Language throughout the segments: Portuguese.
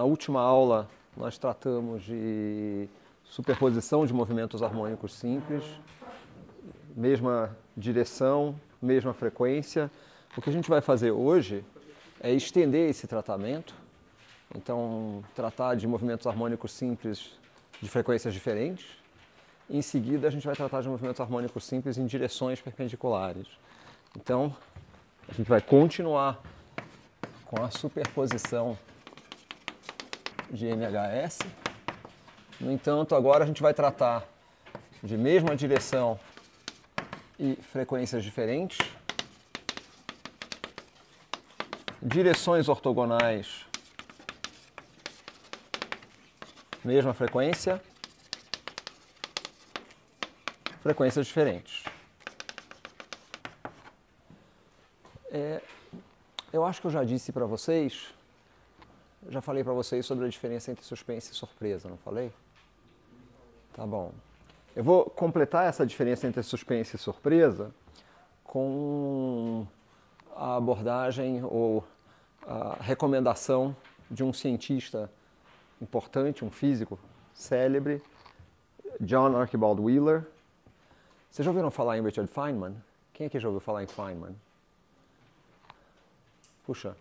na última aula nós tratamos de superposição de movimentos harmônicos simples, mesma direção, mesma frequência. O que a gente vai fazer hoje é estender esse tratamento, então tratar de movimentos harmônicos simples de frequências diferentes. Em seguida, a gente vai tratar de movimentos harmônicos simples em direções perpendiculares. Então, a gente vai continuar com a superposição de MHS. No entanto, agora a gente vai tratar de mesma direção e frequências diferentes. Direções ortogonais, mesma frequência, frequências diferentes. É, eu acho que eu já disse para vocês já falei para vocês sobre a diferença entre suspense e surpresa, não falei? Tá bom. Eu vou completar essa diferença entre suspense e surpresa com a abordagem ou a recomendação de um cientista importante, um físico célebre, John Archibald Wheeler. Vocês já ouviram falar em Richard Feynman? Quem aqui é já ouviu falar em Feynman? Puxa,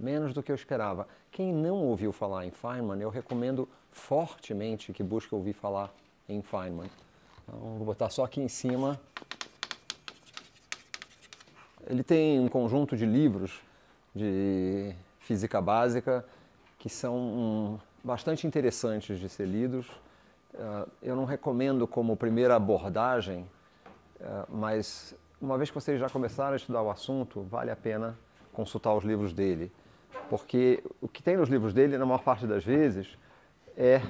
menos do que eu esperava. Quem não ouviu falar em Feynman, eu recomendo fortemente que busque ouvir falar em Feynman. Então, vou botar só aqui em cima. Ele tem um conjunto de livros de física básica que são hum, bastante interessantes de ser lidos. Ah, eu não recomendo como primeira abordagem, ah, mas uma vez que vocês já começaram a estudar o assunto, vale a pena consultar os livros dele. Porque o que tem nos livros dele, na maior parte das vezes, é,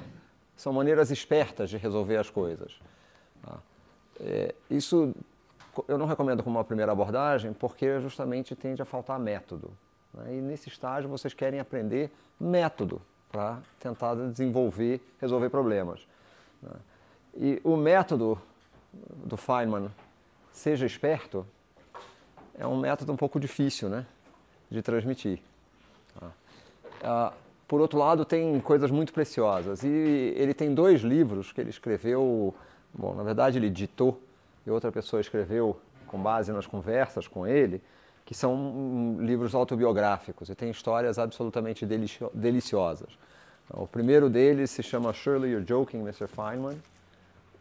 são maneiras espertas de resolver as coisas. Tá? É, isso eu não recomendo como uma primeira abordagem, porque justamente tende a faltar método. Né? E nesse estágio vocês querem aprender método para tentar desenvolver, resolver problemas. Né? E o método do Feynman, seja esperto, é um método um pouco difícil né? de transmitir. Ah, por outro lado, tem coisas muito preciosas. E ele tem dois livros que ele escreveu, bom, na verdade ele ditou e outra pessoa escreveu com base nas conversas com ele, que são hum, livros autobiográficos e tem histórias absolutamente deliciosas. Então, o primeiro deles se chama Surely You're Joking, Mr. Feynman.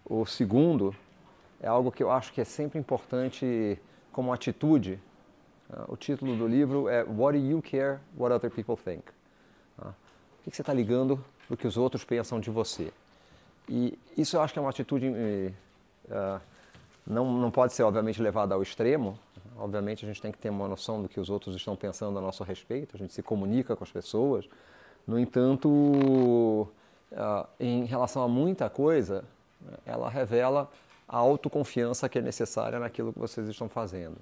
O segundo é algo que eu acho que é sempre importante como atitude o título do livro é What Do You Care What Other People Think? Ah, o que, que você está ligando do que os outros pensam de você? E isso eu acho que é uma atitude. Uh, não, não pode ser, obviamente, levada ao extremo. Obviamente, a gente tem que ter uma noção do que os outros estão pensando a nosso respeito, a gente se comunica com as pessoas. No entanto, uh, em relação a muita coisa, ela revela a autoconfiança que é necessária naquilo que vocês estão fazendo.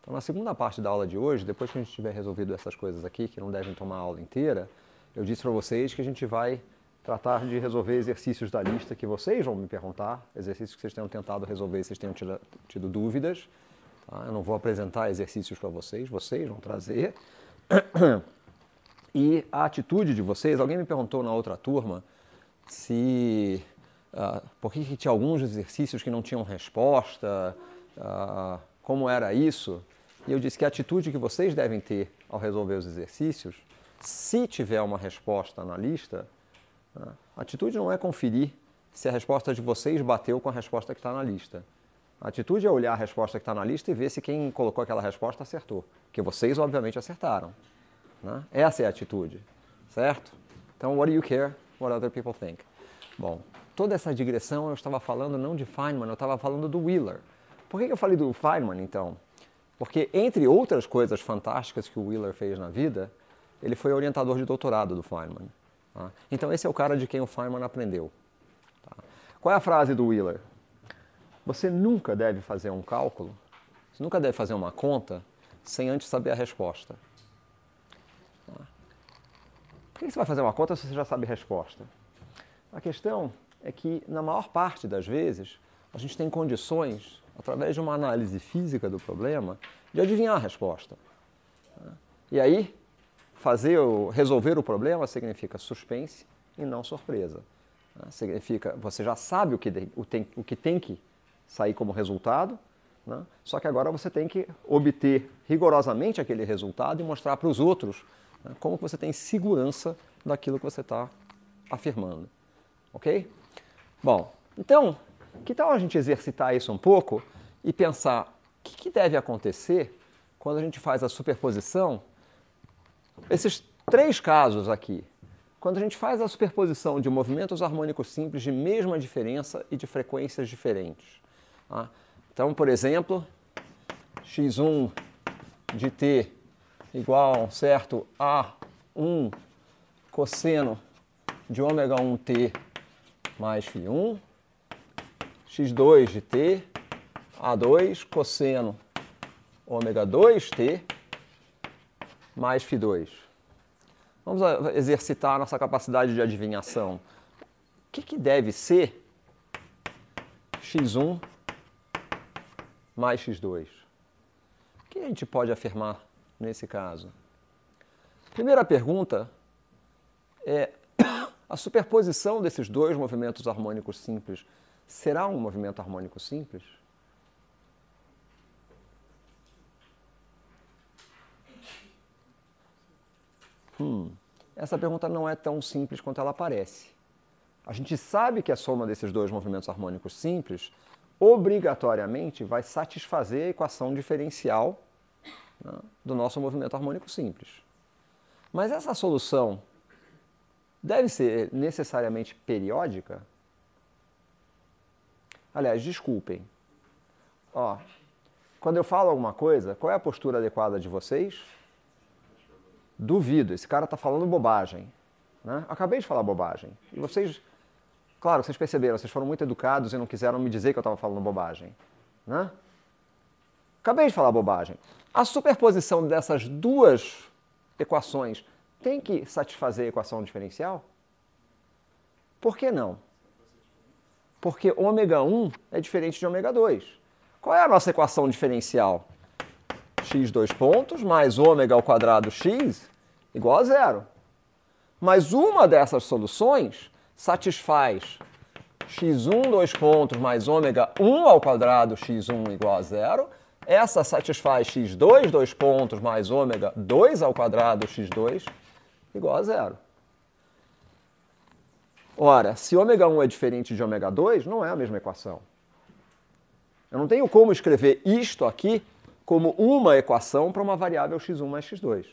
Então, na segunda parte da aula de hoje, depois que a gente tiver resolvido essas coisas aqui, que não devem tomar a aula inteira, eu disse para vocês que a gente vai tratar de resolver exercícios da lista que vocês vão me perguntar, exercícios que vocês tenham tentado resolver, vocês tenham tido, tido dúvidas. Tá? Eu não vou apresentar exercícios para vocês, vocês vão trazer. E a atitude de vocês, alguém me perguntou na outra turma se uh, por que, que, tinha alguns exercícios que não tinham resposta. Uh, como era isso, e eu disse que a atitude que vocês devem ter ao resolver os exercícios, se tiver uma resposta na lista, né, a atitude não é conferir se a resposta de vocês bateu com a resposta que está na lista. A atitude é olhar a resposta que está na lista e ver se quem colocou aquela resposta acertou. Que vocês, obviamente, acertaram. Né? Essa é a atitude, certo? Então, what do you care what other people think? Bom, toda essa digressão eu estava falando não de Feynman, eu estava falando do Wheeler. Por que eu falei do Feynman, então? Porque, entre outras coisas fantásticas que o Wheeler fez na vida, ele foi orientador de doutorado do Feynman. Tá? Então, esse é o cara de quem o Feynman aprendeu. Tá? Qual é a frase do Wheeler? Você nunca deve fazer um cálculo, você nunca deve fazer uma conta sem antes saber a resposta. Tá? Por que você vai fazer uma conta se você já sabe a resposta? A questão é que, na maior parte das vezes, a gente tem condições através de uma análise física do problema, de adivinhar a resposta. E aí, fazer o, resolver o problema significa suspense e não surpresa. Significa você já sabe o que, o, tem, o que tem que sair como resultado, né? só que agora você tem que obter rigorosamente aquele resultado e mostrar para os outros né? como você tem segurança daquilo que você está afirmando. Ok? Bom, então que tal a gente exercitar isso um pouco e pensar o que, que deve acontecer quando a gente faz a superposição? Esses três casos aqui, quando a gente faz a superposição de movimentos harmônicos simples de mesma diferença e de frequências diferentes. Tá? Então, por exemplo, x1 de t igual a certo a1 cosseno de ômega 1t mais φ1 x2 de t a2 cosseno ômega 2t mais φ2. Vamos exercitar a nossa capacidade de adivinhação. O que, que deve ser x1 mais x2? O que a gente pode afirmar nesse caso? Primeira pergunta é a superposição desses dois movimentos harmônicos simples será um movimento harmônico simples? Hum, essa pergunta não é tão simples quanto ela parece. A gente sabe que a soma desses dois movimentos harmônicos simples obrigatoriamente vai satisfazer a equação diferencial né, do nosso movimento harmônico simples. Mas essa solução deve ser necessariamente periódica? Aliás, desculpem. Ó, quando eu falo alguma coisa, qual é a postura adequada de vocês? Duvido, esse cara está falando bobagem. Né? Acabei de falar bobagem. E vocês, claro, vocês perceberam, vocês foram muito educados e não quiseram me dizer que eu estava falando bobagem. Né? Acabei de falar bobagem. A superposição dessas duas equações tem que satisfazer a equação diferencial? Por que não? Porque ômega 1 é diferente de ômega 2. Qual é a nossa equação diferencial? x dois pontos mais ômega ao quadrado x igual a zero. Mas uma dessas soluções satisfaz x1 dois pontos mais ômega 1 ao quadrado x1 igual a zero. Essa satisfaz x2 dois pontos mais ômega 2 ao quadrado x2 igual a zero. Ora, se ômega 1 é diferente de ômega 2, não é a mesma equação. Eu não tenho como escrever isto aqui como uma equação para uma variável x1 mais x2.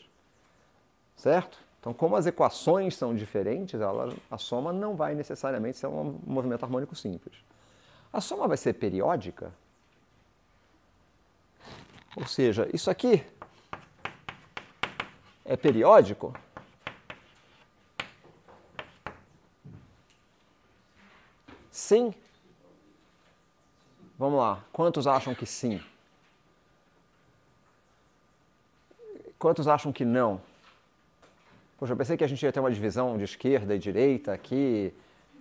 Certo? Então, como as equações são diferentes, ela, a soma não vai necessariamente ser um movimento harmônico simples. A soma vai ser periódica? Ou seja, isso aqui é periódico? Sim? Vamos lá. Quantos acham que sim? Quantos acham que não? Poxa, eu pensei que a gente ia ter uma divisão de esquerda e direita aqui,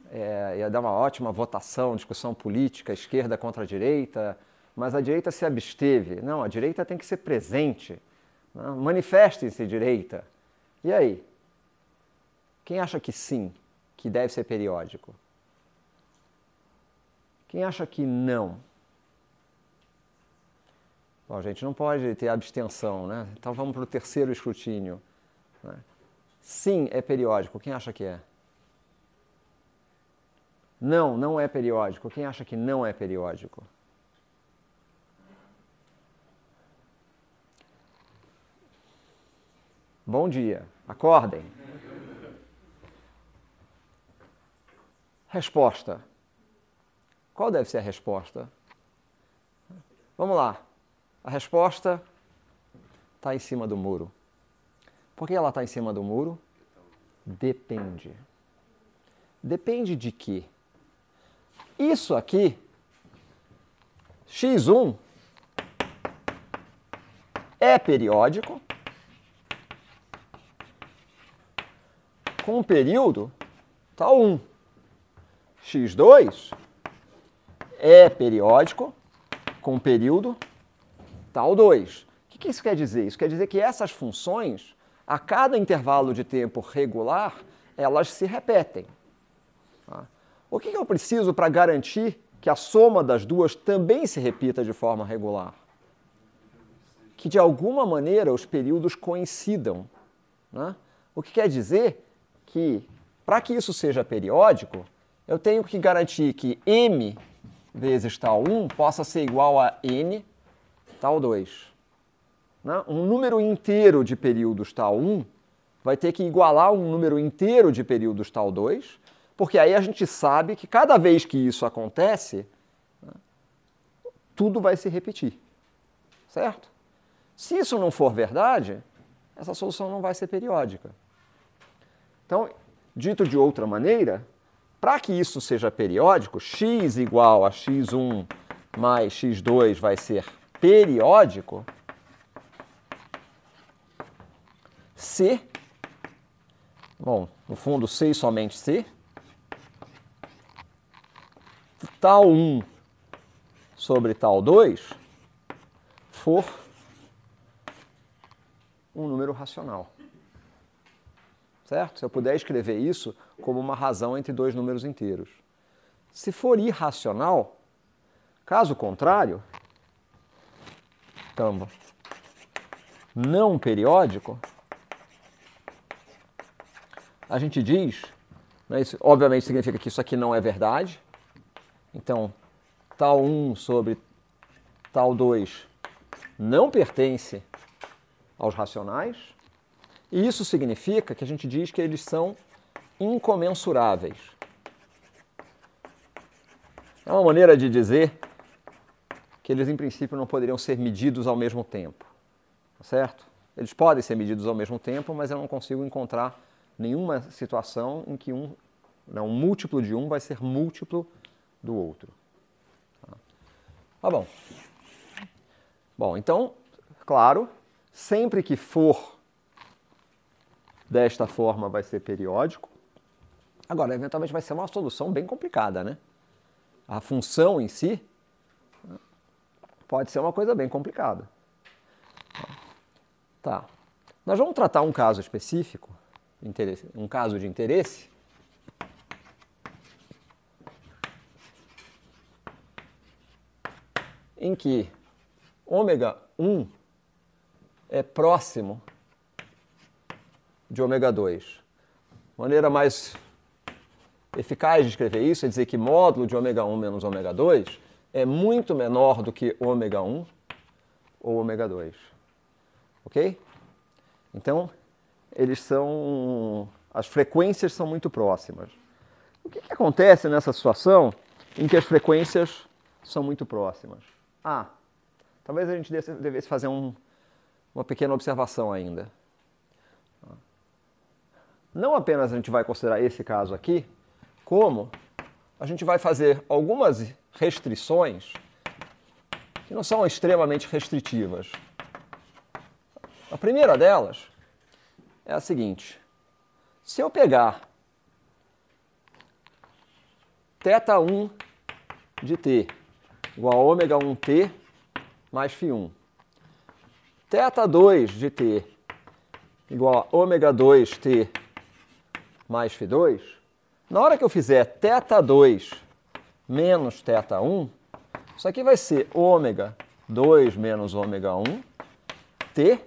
é, ia dar uma ótima votação, discussão política, esquerda contra a direita, mas a direita se absteve. Não, a direita tem que ser presente. Né? Manifestem-se, direita. E aí? Quem acha que sim, que deve ser periódico? Quem acha que não? Bom, a gente não pode ter abstenção, né? Então vamos para o terceiro escrutínio. Né? Sim, é periódico. Quem acha que é? Não, não é periódico. Quem acha que não é periódico? Bom dia. Acordem. Resposta: qual deve ser a resposta? Vamos lá. A resposta está em cima do muro. Por que ela está em cima do muro? Depende. Depende de quê? Isso aqui, x1, é periódico com tá um período tal 1. x2 é periódico, com período tal 2. O que isso quer dizer? Isso quer dizer que essas funções, a cada intervalo de tempo regular, elas se repetem. Tá? O que eu preciso para garantir que a soma das duas também se repita de forma regular? Que de alguma maneira os períodos coincidam. Né? O que quer dizer que, para que isso seja periódico, eu tenho que garantir que m vezes tal 1 possa ser igual a n tal 2. Né? Um número inteiro de períodos tal 1 vai ter que igualar um número inteiro de períodos tal 2, porque aí a gente sabe que cada vez que isso acontece, né, tudo vai se repetir. Certo? Se isso não for verdade, essa solução não vai ser periódica. Então, dito de outra maneira, para que isso seja periódico, x igual a x1 mais x2 vai ser periódico, se, bom, no fundo se e somente se tal 1 sobre tal 2 for um número racional certo? Se eu puder escrever isso como uma razão entre dois números inteiros. Se for irracional, caso contrário, não periódico, a gente diz, né, isso obviamente significa que isso aqui não é verdade, então tal 1 sobre tal 2 não pertence aos racionais, e isso significa que a gente diz que eles são incomensuráveis. É uma maneira de dizer que eles, em princípio, não poderiam ser medidos ao mesmo tempo. Tá certo? Eles podem ser medidos ao mesmo tempo, mas eu não consigo encontrar nenhuma situação em que um, não, né, um múltiplo de um vai ser múltiplo do outro. Tá, tá bom. Bom, então, claro, sempre que for desta forma vai ser periódico. Agora, eventualmente vai ser uma solução bem complicada, né? A função em si pode ser uma coisa bem complicada. Tá. Nós vamos tratar um caso específico, um caso de interesse. Em que ômega 1 é próximo de ômega 2. Maneira mais eficaz de escrever isso é dizer que módulo de ômega 1 menos ômega 2 é muito menor do que ômega 1 ou ômega 2. Ok? Então, eles são. as frequências são muito próximas. O que, que acontece nessa situação em que as frequências são muito próximas? Ah, talvez a gente devesse fazer um, uma pequena observação ainda não apenas a gente vai considerar esse caso aqui, como a gente vai fazer algumas restrições que não são extremamente restritivas. A primeira delas é a seguinte: se eu pegar θ1 de t igual a ômega 1t mais φ1, θ2 de t igual a ômega 2t mais Φ2, na hora que eu fizer θ2 menos θ1, isso aqui vai ser ômega 2 menos ômega 1, T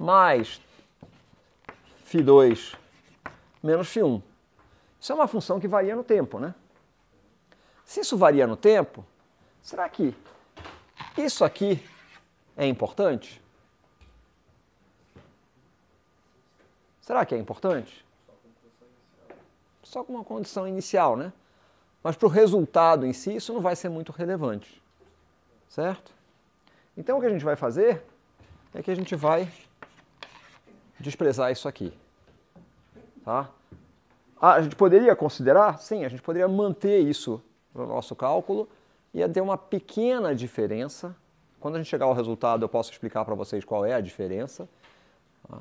mais Φ2 menos Φ1. Isso é uma função que varia no tempo, né? Se isso varia no tempo, será que isso aqui é importante? Será que é importante? só com uma condição inicial, né? Mas para o resultado em si, isso não vai ser muito relevante, certo? Então o que a gente vai fazer é que a gente vai desprezar isso aqui, tá? Ah, a gente poderia considerar? Sim, a gente poderia manter isso no nosso cálculo, ia ter uma pequena diferença. Quando a gente chegar ao resultado, eu posso explicar para vocês qual é a diferença. Tá?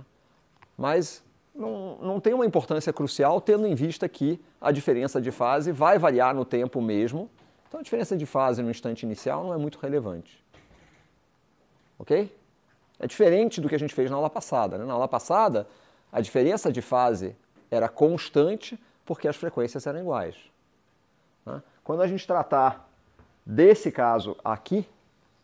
Mas não, não tem uma importância crucial, tendo em vista que a diferença de fase vai variar no tempo mesmo. Então, a diferença de fase no instante inicial não é muito relevante. Ok? É diferente do que a gente fez na aula passada. Né? Na aula passada, a diferença de fase era constante porque as frequências eram iguais. Né? Quando a gente tratar desse caso aqui,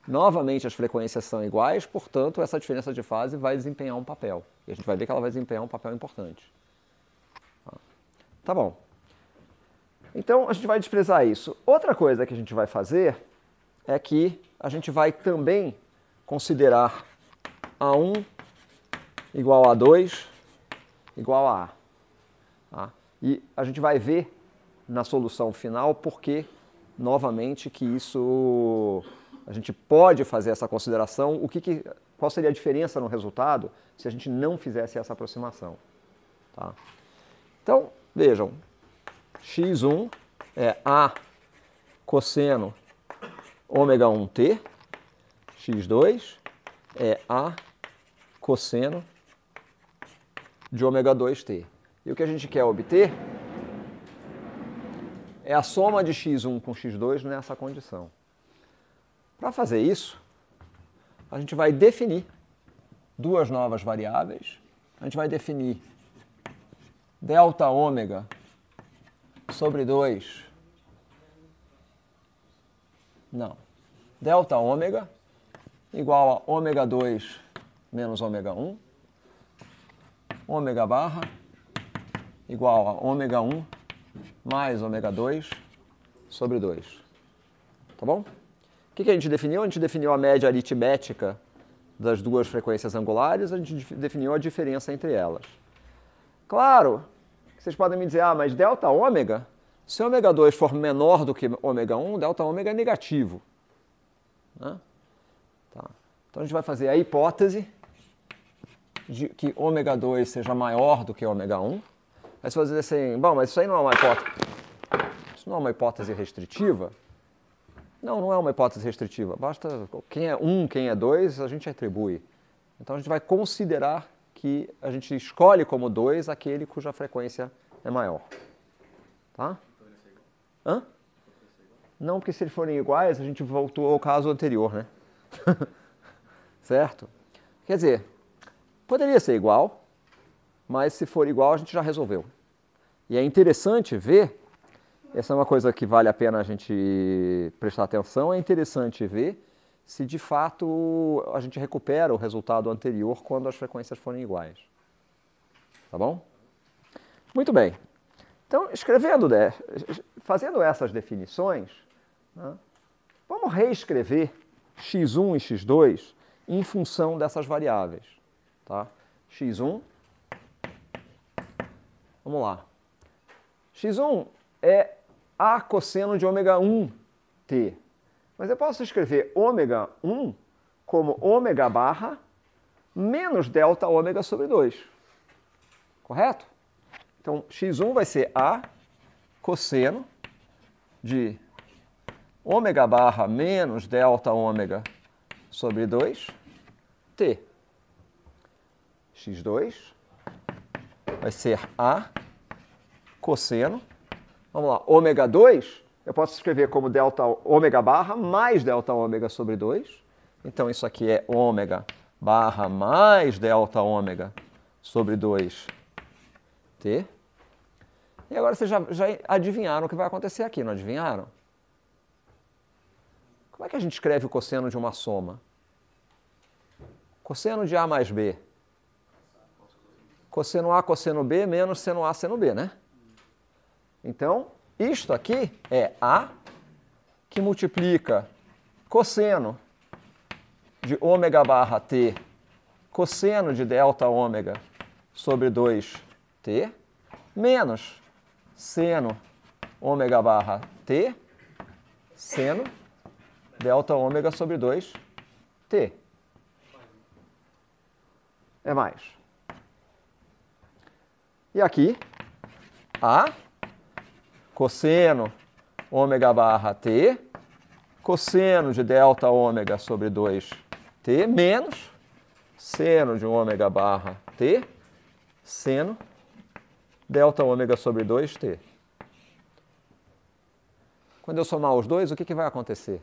Novamente, as frequências são iguais, portanto, essa diferença de fase vai desempenhar um papel. E a gente vai ver que ela vai desempenhar um papel importante. Tá, tá bom. Então, a gente vai desprezar isso. Outra coisa que a gente vai fazer é que a gente vai também considerar A1 igual a A2 igual a A. Tá? E a gente vai ver na solução final porque, novamente, que isso a gente pode fazer essa consideração. O que, que qual seria a diferença no resultado se a gente não fizesse essa aproximação? Tá? Então, vejam, x1 é a cosseno ômega 1t, x2 é a cosseno de ômega 2t. E o que a gente quer obter é a soma de x1 com x2 nessa condição. Para fazer isso, a gente vai definir duas novas variáveis. A gente vai definir delta ômega sobre 2. Não. Delta ômega igual a ômega 2 menos ômega 1. Ômega barra igual a ômega 1 mais ômega 2 sobre 2. Tá bom? O que, que a gente definiu? A gente definiu a média aritmética das duas frequências angulares, a gente definiu a diferença entre elas. Claro, vocês podem me dizer, ah, mas delta ômega, se ômega 2 for menor do que ômega 1, delta ômega é negativo. Né? Tá. Então a gente vai fazer a hipótese de que ômega 2 seja maior do que ômega 1. Aí você vai dizer assim, bom, mas isso aí não é uma hipótese, isso não é uma hipótese restritiva? Não, não é uma hipótese restritiva. Basta quem é um, quem é dois, a gente atribui. Então a gente vai considerar que a gente escolhe como dois aquele cuja frequência é maior. Tá? Hã? Não, porque se eles forem iguais, a gente voltou ao caso anterior, né? certo? Quer dizer, poderia ser igual, mas se for igual, a gente já resolveu. E é interessante ver essa é uma coisa que vale a pena a gente prestar atenção. É interessante ver se de fato a gente recupera o resultado anterior quando as frequências forem iguais. Tá bom? Muito bem. Então, escrevendo, né, fazendo essas definições, né, vamos reescrever x1 e x2 em função dessas variáveis. Tá? x1, vamos lá. x1 é a cosseno de ômega 1t. Mas eu posso escrever ômega 1 como ômega barra menos delta ômega sobre 2. Correto? Então, x1 vai ser A cosseno de ômega barra menos delta ômega sobre 2, t. x2 vai ser A cosseno Vamos lá, ômega 2, eu posso escrever como delta ômega barra mais delta ômega sobre 2. Então isso aqui é ômega barra mais delta ômega sobre 2t. E agora vocês já, já adivinharam o que vai acontecer aqui, não adivinharam? Como é que a gente escreve o cosseno de uma soma? Cosseno de A mais B. Cosseno A, cosseno B, menos seno A, seno B, né? Então, isto aqui é A que multiplica cosseno de ômega barra t cosseno de delta ômega sobre 2t menos seno ômega barra t seno delta ômega sobre 2t. É mais. E aqui, A cosseno ômega barra t, cosseno de delta ômega sobre 2t menos seno de ômega barra t, seno delta ômega sobre 2t. Quando eu somar os dois, o que, que vai acontecer?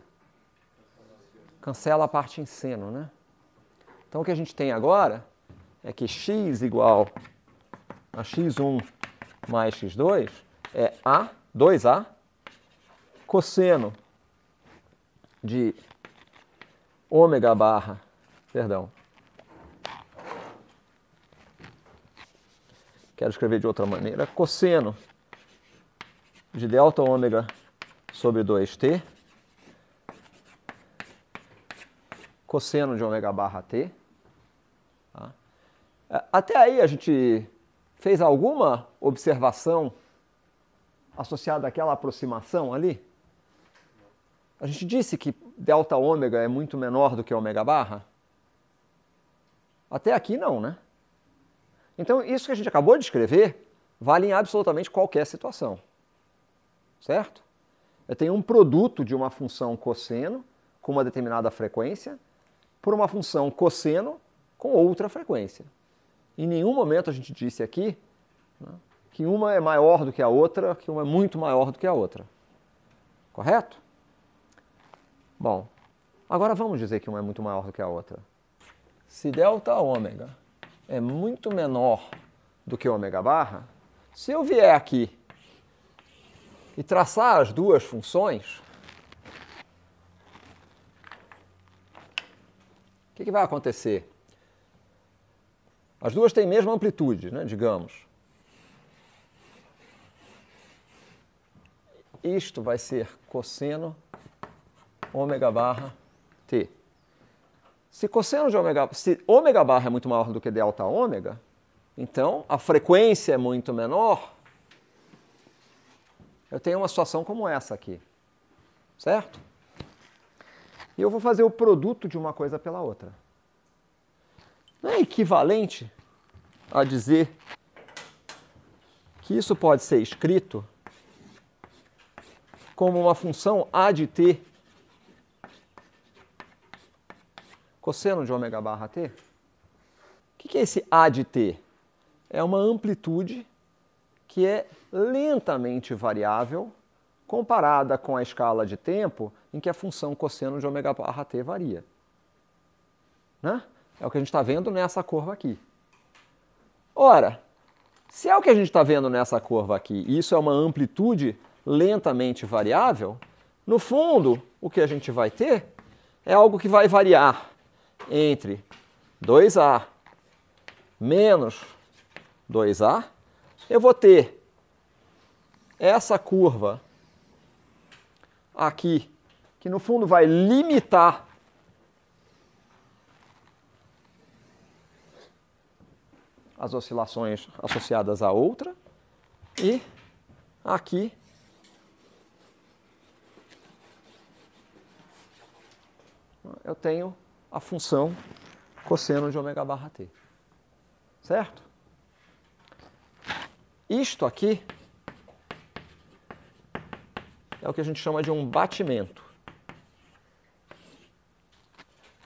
Cancela a parte em seno, né? Então o que a gente tem agora é que x igual a x1 mais x2 é a 2A cosseno de ômega barra, perdão. Quero escrever de outra maneira. Cosseno de delta ômega sobre 2t. Cosseno de ômega barra t. Tá? É, até aí a gente fez alguma observação associado àquela aproximação ali? A gente disse que delta ômega é muito menor do que ômega barra? Até aqui não, né? Então, isso que a gente acabou de escrever vale em absolutamente qualquer situação. Certo? Eu tenho um produto de uma função cosseno com uma determinada frequência por uma função cosseno com outra frequência. Em nenhum momento a gente disse aqui né, que uma é maior do que a outra, que uma é muito maior do que a outra. Correto? Bom, agora vamos dizer que uma é muito maior do que a outra. Se delta ômega é muito menor do que ômega barra, se eu vier aqui e traçar as duas funções, o que, que vai acontecer? As duas têm a mesma amplitude, né, digamos. isto vai ser cosseno ômega barra t. Se cosseno de ômega, se ômega barra é muito maior do que delta ômega, então a frequência é muito menor. Eu tenho uma situação como essa aqui, certo? E eu vou fazer o produto de uma coisa pela outra. Não é equivalente a dizer que isso pode ser escrito como uma função a de t cosseno de ômega barra t? O que é esse a de t? É uma amplitude que é lentamente variável comparada com a escala de tempo em que a função cosseno de ômega barra t varia. Né? É o que a gente está vendo nessa curva aqui. Ora, se é o que a gente está vendo nessa curva aqui, e isso é uma amplitude lentamente variável, no fundo, o que a gente vai ter é algo que vai variar entre 2A menos 2A. Eu vou ter essa curva aqui, que no fundo vai limitar as oscilações associadas à outra. E aqui eu tenho a função cosseno de ômega barra t. Certo? Isto aqui é o que a gente chama de um batimento.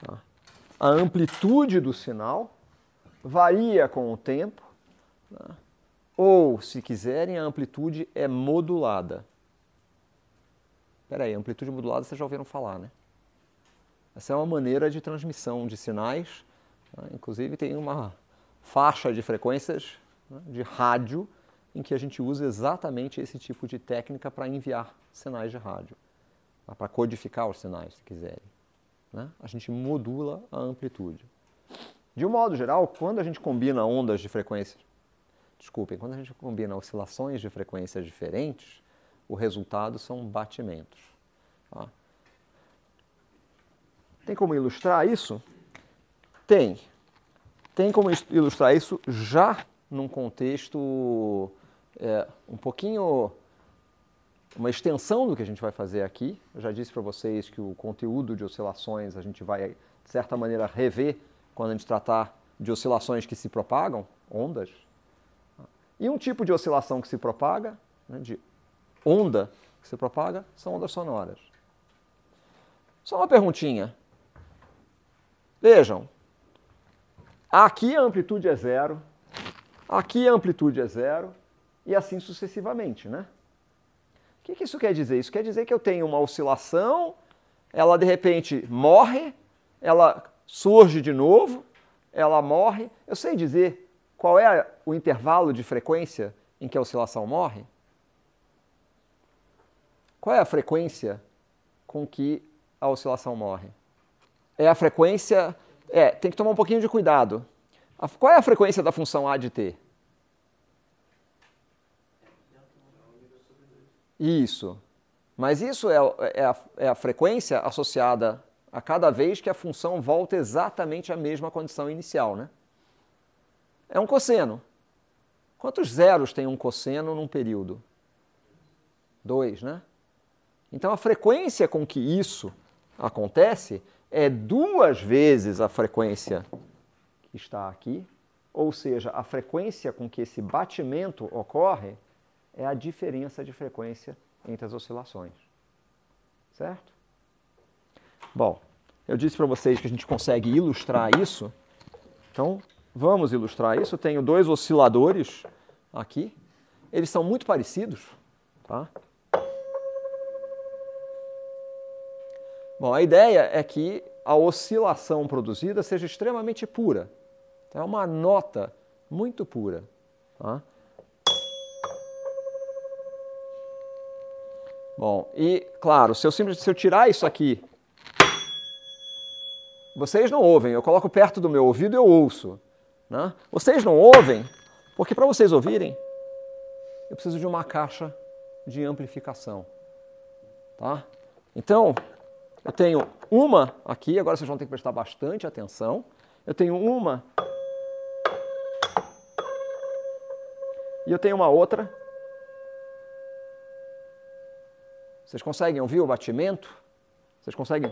Tá? A amplitude do sinal varia com o tempo, tá? ou, se quiserem, a amplitude é modulada. aí, amplitude modulada vocês já ouviram falar, né? Essa é uma maneira de transmissão de sinais. Né? Inclusive, tem uma faixa de frequências né? de rádio em que a gente usa exatamente esse tipo de técnica para enviar sinais de rádio, tá? para codificar os sinais, se quiserem. Né? A gente modula a amplitude. De um modo geral, quando a gente combina ondas de frequência, desculpem, quando a gente combina oscilações de frequências diferentes, o resultado são batimentos. Tá? Tem como ilustrar isso? Tem. Tem como ilustrar isso já num contexto é, um pouquinho uma extensão do que a gente vai fazer aqui. Eu já disse para vocês que o conteúdo de oscilações a gente vai, de certa maneira, rever quando a gente tratar de oscilações que se propagam, ondas. E um tipo de oscilação que se propaga, né, de onda que se propaga, são ondas sonoras. Só uma perguntinha. Vejam, aqui a amplitude é zero, aqui a amplitude é zero, e assim sucessivamente, né? O que isso quer dizer? Isso quer dizer que eu tenho uma oscilação, ela de repente morre, ela surge de novo, ela morre. Eu sei dizer qual é o intervalo de frequência em que a oscilação morre? Qual é a frequência com que a oscilação morre? é a frequência. É, tem que tomar um pouquinho de cuidado. A, qual é a frequência da função A de t? Isso. Mas isso é, é, a, é a frequência associada a cada vez que a função volta exatamente à mesma condição inicial, né? É um cosseno. Quantos zeros tem um cosseno num período? Dois, né? Então a frequência com que isso acontece é duas vezes a frequência que está aqui, ou seja, a frequência com que esse batimento ocorre é a diferença de frequência entre as oscilações. Certo? Bom, eu disse para vocês que a gente consegue ilustrar isso. Então, vamos ilustrar isso. Eu tenho dois osciladores aqui. Eles são muito parecidos. Tá? Bom, a ideia é que a oscilação produzida seja extremamente pura. Então, é uma nota muito pura. Tá? Bom, e claro, se eu, se eu tirar isso aqui, vocês não ouvem, eu coloco perto do meu ouvido e eu ouço. Né? Vocês não ouvem, porque para vocês ouvirem, eu preciso de uma caixa de amplificação. Tá? Então, eu tenho uma aqui, agora vocês vão ter que prestar bastante atenção. Eu tenho uma. E eu tenho uma outra. Vocês conseguem ouvir o batimento? Vocês conseguem?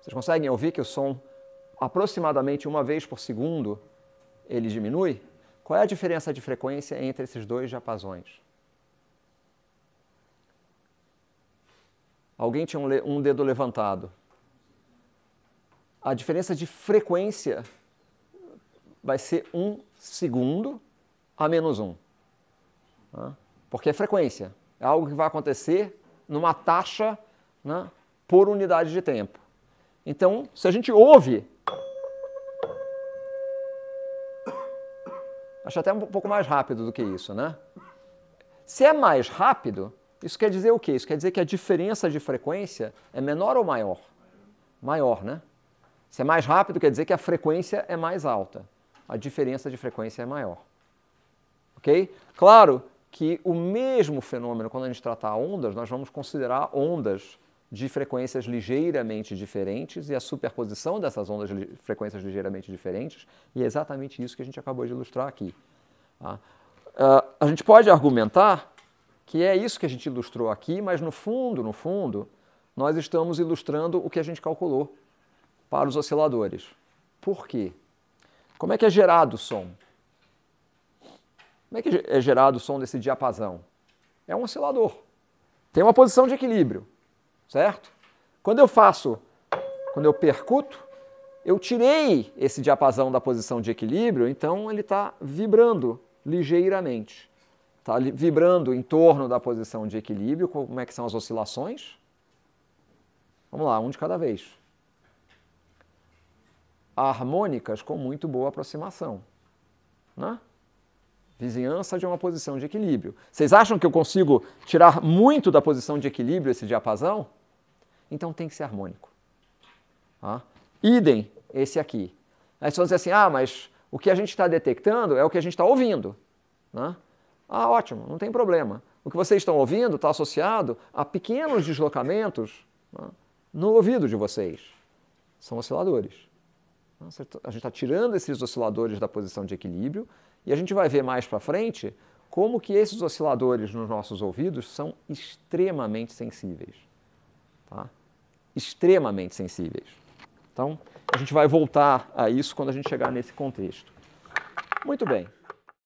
Vocês conseguem ouvir que o som aproximadamente uma vez por segundo ele diminui? Qual é a diferença de frequência entre esses dois diapasões? Alguém tinha um, um dedo levantado. A diferença de frequência vai ser um segundo a menos um. Né? Porque é frequência. É algo que vai acontecer numa taxa né, por unidade de tempo. Então, se a gente ouve. Acho até um pouco mais rápido do que isso, né? Se é mais rápido, isso quer dizer o quê? Isso quer dizer que a diferença de frequência é menor ou maior? Maior, né? Se é mais rápido, quer dizer que a frequência é mais alta. A diferença de frequência é maior. Ok? Claro que o mesmo fenômeno, quando a gente tratar ondas, nós vamos considerar ondas de frequências ligeiramente diferentes e a superposição dessas ondas de frequências ligeiramente diferentes, e é exatamente isso que a gente acabou de ilustrar aqui. Tá? Uh, a gente pode argumentar que é isso que a gente ilustrou aqui, mas no fundo, no fundo, nós estamos ilustrando o que a gente calculou para os osciladores. Por quê? Como é que é gerado o som? Como é que é gerado o som desse diapasão? É um oscilador. Tem uma posição de equilíbrio, certo? Quando eu faço, quando eu percuto, eu tirei esse diapasão da posição de equilíbrio, então ele está vibrando ligeiramente está vibrando em torno da posição de equilíbrio, como é que são as oscilações. Vamos lá, um de cada vez. Harmônicas com muito boa aproximação. Né? Vizinhança de uma posição de equilíbrio. Vocês acham que eu consigo tirar muito da posição de equilíbrio esse diapasão? Então tem que ser harmônico. Tá? Idem esse aqui. Aí vocês vão dizer assim, ah, mas o que a gente está detectando é o que a gente está ouvindo. Né? Ah, ótimo, não tem problema. O que vocês estão ouvindo está associado a pequenos deslocamentos né, no ouvido de vocês. São osciladores. Né, tá, a gente está tirando esses osciladores da posição de equilíbrio e a gente vai ver mais para frente como que esses osciladores nos nossos ouvidos são extremamente sensíveis. Tá? Extremamente sensíveis. Então, a gente vai voltar a isso quando a gente chegar nesse contexto. Muito bem.